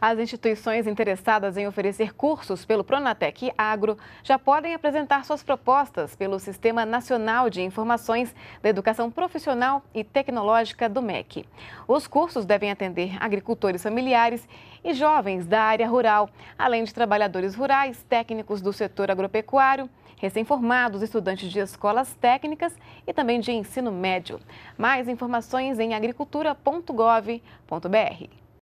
As instituições interessadas em oferecer cursos pelo Pronatec Agro já podem apresentar suas propostas pelo Sistema Nacional de Informações da Educação Profissional e Tecnológica do MEC. Os cursos devem atender agricultores familiares e jovens da área rural, além de trabalhadores rurais, técnicos do setor agropecuário, recém-formados, estudantes de escolas técnicas e também de ensino médio. Mais informações em agricultura.gov.br.